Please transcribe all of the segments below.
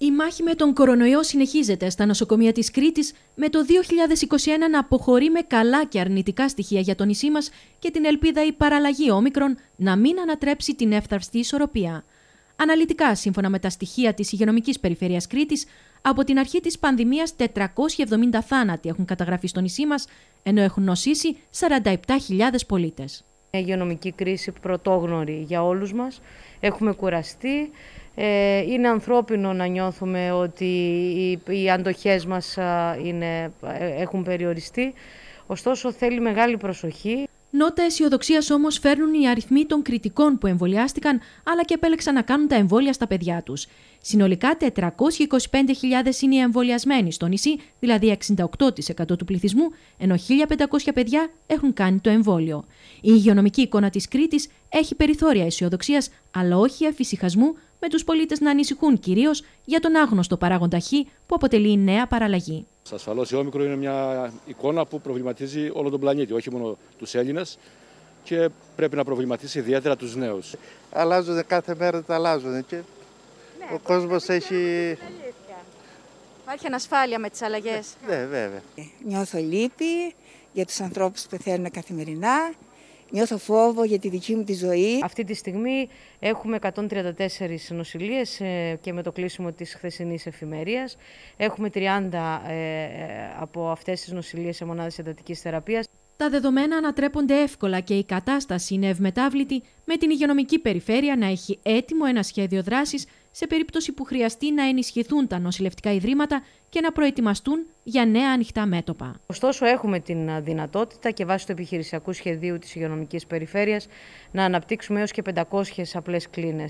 Η μάχη με τον κορονοϊό συνεχίζεται στα νοσοκομεία της Κρήτης με το 2021 να αποχωρεί με καλά και αρνητικά στοιχεία για το νησί μας και την ελπίδα η παραλλαγή όμικρον να μην ανατρέψει την εύθραυστη ισορροπία. Αναλυτικά, σύμφωνα με τα στοιχεία της Υγειονομικής Περιφέρειας Κρήτης, από την αρχή της πανδημίας 470 θάνατοι έχουν καταγραφεί στο νησί μας, ενώ έχουν νοσήσει 47.000 πολίτες. Η υγειονομική κρίση πρωτόγνωρη για όλους μας. Έχουμε κουραστεί, ε, είναι ανθρώπινο να νιώθουμε ότι οι, αντοχές μας είναι, ε, έχουν περιοριστεί. Ωστόσο θέλει μεγάλη προσοχή. Νότα αισιοδοξίας όμως φέρνουν οι αριθμοί των κριτικών που εμβολιάστηκαν αλλά και επέλεξαν να κάνουν τα εμβόλια στα παιδιά τους. Συνολικά 425.000 είναι οι εμβολιασμένοι στο νησί, δηλαδή 68% του πληθυσμού, ενώ 1.500 παιδιά έχουν κάνει το εμβόλιο. Η υγειονομική εικόνα της Κρήτης έχει περιθώρια αισιοδοξίας, αλλά όχι αφησυχασμού, με τους πολίτες να ανησυχούν κυρίως για τον άγνωστο παράγοντα Χ που αποτελεί νέα παραλλαγή. Ασφαλώς η Όμικρο είναι μια εικόνα που προβληματίζει όλο τον πλανήτη, όχι μόνο τους Έλληνες και πρέπει να προβληματίσει ιδιαίτερα τους νέους. Αλλάζουν κάθε μέρα, τα αλλάζουν και ναι, ο κόσμο έχει. Υπάρχει ανασφάλεια με τις αλλαγές. Ναι, βέβαια. Νιώθω λύπη για τους ανθρώπους που πεθαίνουν καθημερινά. Νιώθω φόβο για τη δική μου τη ζωή. Αυτή τη στιγμή έχουμε 134 νοσηλίες ε, και με το κλείσιμο της χθεσινής εφημερίας. Έχουμε 30 ε, ε, από αυτές τις νοσηλίες σε μονάδες εντατικής θεραπείας. Τα δεδομένα ανατρέπονται εύκολα και η κατάσταση είναι ευμετάβλητη με την υγειονομική περιφέρεια να έχει έτοιμο ένα σχέδιο δράσης σε περίπτωση που χρειαστεί να ενισχυθούν τα νοσηλευτικά ιδρύματα και να προετοιμαστούν για νέα ανοιχτά μέτωπα. Ωστόσο, έχουμε την δυνατότητα και βάσει του επιχειρησιακού σχεδίου της υγειονομικής περιφέρειας να αναπτύξουμε έως και 500 απλές κλίνες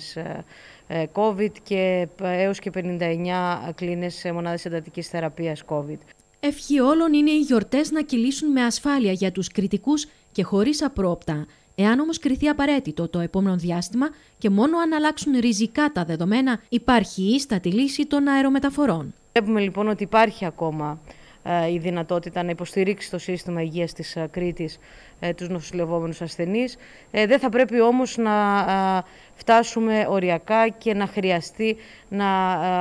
COVID και ε, έως και 59 κλίνε μονάδες εντατικής θεραπείας COVID. Ευχή όλων είναι οι γιορτές να κυλήσουν με ασφάλεια για τους κριτικούς και χωρίς απρόπτα. Εάν όμως κριθεί απαραίτητο το επόμενο διάστημα και μόνο αν αλλάξουν ριζικά τα δεδομένα, υπάρχει ίστατη λύση των αερομεταφορών. Βλέπουμε λοιπόν ότι υπάρχει ακόμα ε, η δυνατότητα να υποστηρίξει το σύστημα υγείας της ε, Κρήτης ε, τους νοσηλευόμενους ασθενείς. Δεν θα πρέπει όμως να φτάσουμε οριακά και να χρειαστεί να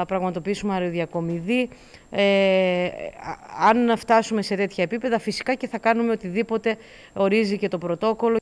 πραγματοποιήσουμε αεροδιακομιδή. Αν φτάσουμε σε τέτοια επίπεδα φυσικά και θα κάνουμε οτιδήποτε ορίζει και το πρωτόκολλο.